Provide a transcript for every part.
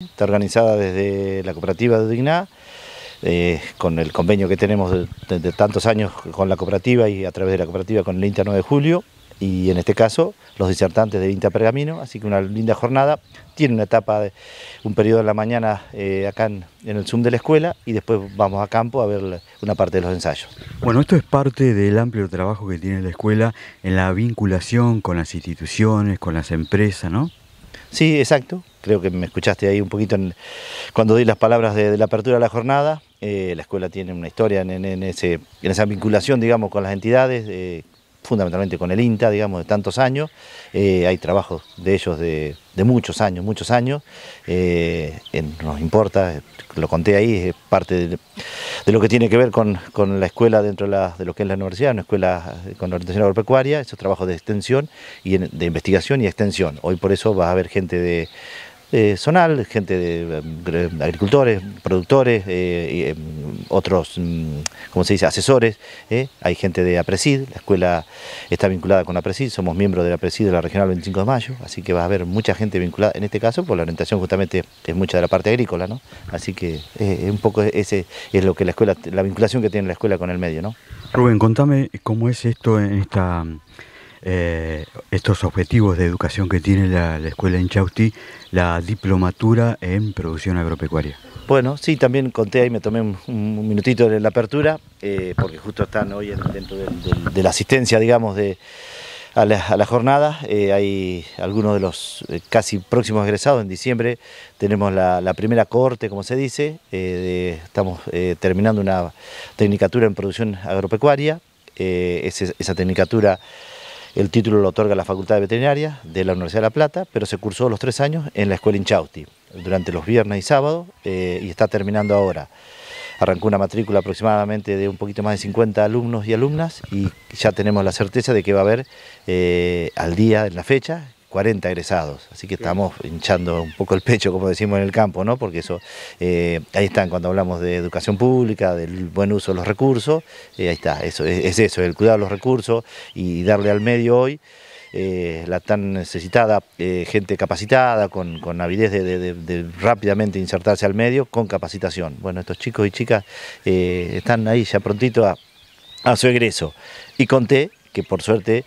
Está organizada desde la cooperativa de Digná, eh, con el convenio que tenemos desde tantos años con la cooperativa y a través de la cooperativa con el INTA 9 de julio, y en este caso los disertantes del INTA Pergamino, así que una linda jornada. Tiene una etapa, de, un periodo en la mañana eh, acá en, el Zoom de la escuela y después vamos a campo a ver una parte de los ensayos. Bueno, esto es parte del amplio trabajo que tiene la escuela en la vinculación con las instituciones, con las empresas, ¿no? Sí, exacto creo que me escuchaste ahí un poquito cuando di las palabras de, la apertura de la jornada. Eh, la escuela tiene una historia en, ese, en esa vinculación, digamos, con las entidades, eh, fundamentalmente con el INTA, digamos, de tantos años. Eh, hay trabajos de ellos de, muchos años, muchos años. nos importa, lo conté ahí, es parte de, lo que tiene que ver con, la escuela dentro de, lo que es la universidad, una escuela con orientación agropecuaria, esos trabajos de extensión, y de investigación y extensión. Hoy por eso va a haber gente de eh, zonal, gente de eh, agricultores, productores, eh, otros, mm, como se dice?, asesores. Hay gente de APRESID, la escuela está vinculada con APRESID, somos miembros de la APRESID de la Regional 25 de Mayo, así que va a haber mucha gente vinculada, en este caso, por la orientación justamente es mucha de la parte agrícola, ¿no? Así que es un poco ese es lo que la escuela, la vinculación que tiene la escuela con el medio, ¿no? Rubén, contame cómo es esto en esta eh, estos objetivos de educación que tiene la, escuela en Chauti, la diplomatura en producción agropecuaria. Bueno, sí, también conté ahí, me tomé un, minutito de la apertura, eh, porque justo están hoy dentro de, la asistencia, digamos, de, a la, jornada. Eh, hay algunos de los casi próximos egresados. En diciembre tenemos la, primera corte, como se dice. estamos terminando una tecnicatura en producción agropecuaria. esa tecnicatura el título lo otorga la Facultad de Veterinaria de la Universidad de La Plata, pero se cursó los tres años en la Escuela Inchauti, durante los viernes y sábados, eh, y está terminando ahora. Arrancó una matrícula aproximadamente de un poquito más de 50 alumnos y alumnas y ya tenemos la certeza de que va a haber eh, al día, en la fecha, 40 egresados, así que estamos hinchando un poco el pecho, como decimos en el campo, ¿no? porque eso, eh, ahí están cuando hablamos de educación pública, del buen uso de los recursos, eh, ahí está, eso es, eso, el cuidar los recursos y darle al medio hoy eh, la tan necesitada gente capacitada, con, con avidez de, rápidamente insertarse al medio, con capacitación. Bueno, estos chicos y chicas están ahí ya prontito a, a su egreso y conté que por suerte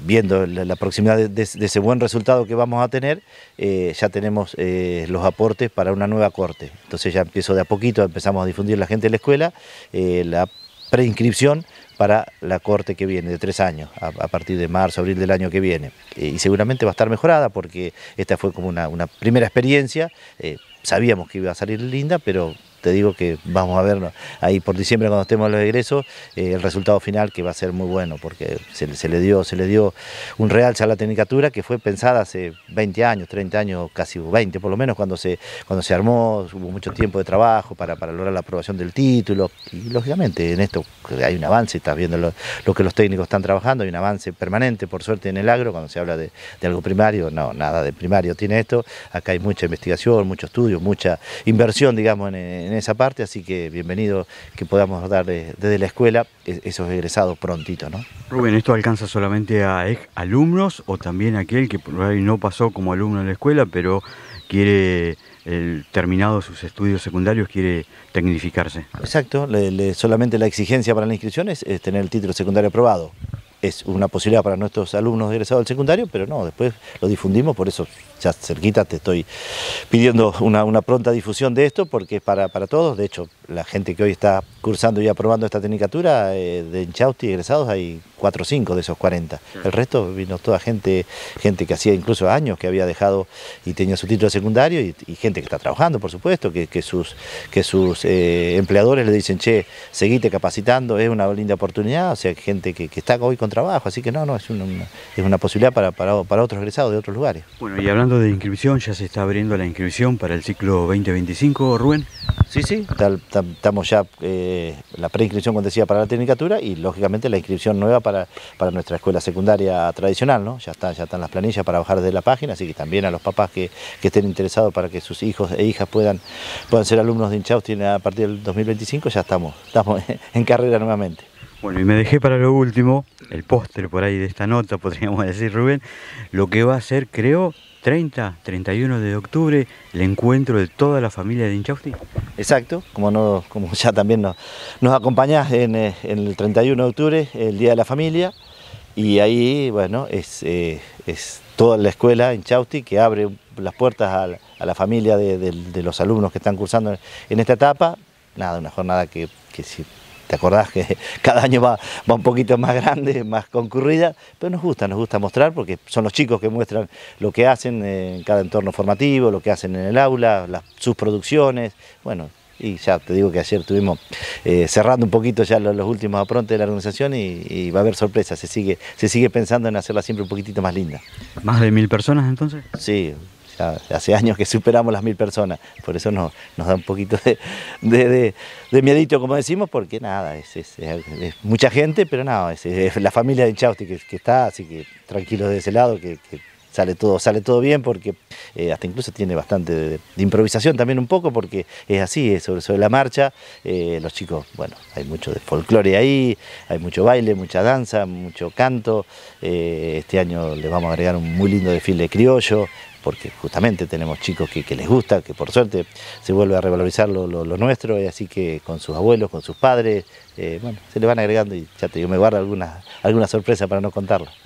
viendo la, proximidad de, ese buen resultado que vamos a tener, eh, ya tenemos eh, los aportes para una nueva corte. Entonces ya empiezo de a poquito, empezamos a difundir la gente de la escuela, eh, la preinscripción para la corte que viene, de tres años, a, partir de marzo, abril del año que viene. y seguramente va a estar mejorada porque esta fue como una, una primera experiencia, sabíamos que iba a salir linda, pero te digo que vamos a ver ahí por diciembre cuando estemos los egresos, eh, el resultado final que va a ser muy bueno, porque se, le dio, se le dio un realce a la tecnicatura que fue pensada hace 20 años, 30 años, casi 20 por lo menos, cuando se, cuando se armó, hubo mucho tiempo de trabajo para, para lograr la aprobación del título, y lógicamente en esto hay un avance, estás viendo lo, que los técnicos están trabajando, hay un avance permanente, por suerte en el agro, cuando se habla de, algo primario, no, nada de primario tiene esto, acá hay mucha investigación, mucho estudio, mucha inversión, digamos, en en esa parte, así que bienvenido que podamos dar eh, desde la escuela e-, esos egresados prontito. ¿no? Rubén, ¿esto alcanza solamente a ex alumnos o también a aquel que por ahí no pasó como alumno en la escuela, pero quiere el, terminado sus estudios secundarios quiere tecnificarse. Exacto, solamente la exigencia para la inscripción es tener el título secundario aprobado es una posibilidad para nuestros alumnos egresados del secundario, pero no, después lo difundimos, por eso ya cerquita te estoy pidiendo una, pronta difusión de esto, porque es para, para, todos, de hecho, la gente que hoy está cursando y aprobando esta tecnicatura, eh, de Enchausti egresados hay 4 o 5 de esos 40, mm. el resto vino toda gente, gente que hacía incluso años que había dejado y tenía su título de secundario, y, gente que está trabajando, por supuesto, que, que sus, que sus eh, empleadores le dicen, che, seguite capacitando, es una linda oportunidad, o sea, gente que está hoy con trabajo, así que no, no, es una, es una posibilidad para, para, otros egresados de otros lugares. Bueno, y hablando de inscripción, ya se está abriendo la inscripción para el ciclo 2025, Rubén. Sí, sí, estamos ya eh, la preinscripción, como decía, para la tecnicatura y lógicamente la inscripción nueva para, para nuestra escuela secundaria tradicional, ¿no? Ya están, ya están las planillas para bajar de la página, así que también a los papás que, que estén interesados para que sus hijos e hijas puedan, puedan ser alumnos de Inchaustin a partir del 2025, ya estamos, estamos en carrera nuevamente. Bueno, y me dejé para lo último, el póster por ahí de esta nota, podríamos decir Rubén, lo que va a ser, creo, 30, 31 de octubre, el encuentro de toda la familia de Inchausti. Exacto, como, no, como ya también nos, nos acompañás en, eh, el 31 de octubre, el Día de la Familia, y ahí, bueno, es, eh, es toda la escuela Inchausti que abre las puertas a la, familia de, los alumnos que están cursando en esta etapa. Nada, una jornada que, que ¿Te acordás que cada año va, va un poquito más grande, más concurrida? Pero nos gusta, nos gusta mostrar porque son los chicos que muestran lo que hacen en cada entorno formativo, lo que hacen en el aula, sus producciones. Bueno, y ya te digo que ayer estuvimos eh, cerrando un poquito ya los, últimos aprontes de la organización y, va a haber sorpresas, se sigue, se sigue pensando en hacerla siempre un poquitito más linda. ¿Más de mil personas entonces? Sí, hace años que superamos las mil personas, por eso nos, da un poquito de, de, miedito, como decimos, porque nada, es, mucha gente, pero nada, no, es, la familia de Chausti que, está, así que tranquilos de ese lado, que sale todo, sale todo bien porque eh, hasta incluso tiene bastante de, improvisación también un poco porque es así, es sobre, sobre la marcha. Eh, los chicos, bueno, hay mucho de folclore ahí, hay mucho baile, mucha danza, mucho canto. Eh, este año les vamos a agregar un muy lindo desfile criollo porque justamente tenemos chicos que, les gusta, que por suerte se vuelve a revalorizar lo, nuestro, y así que con sus abuelos, con sus padres, bueno, se le van agregando y ya te digo, me guardo algunas alguna sorpresa para no contarlo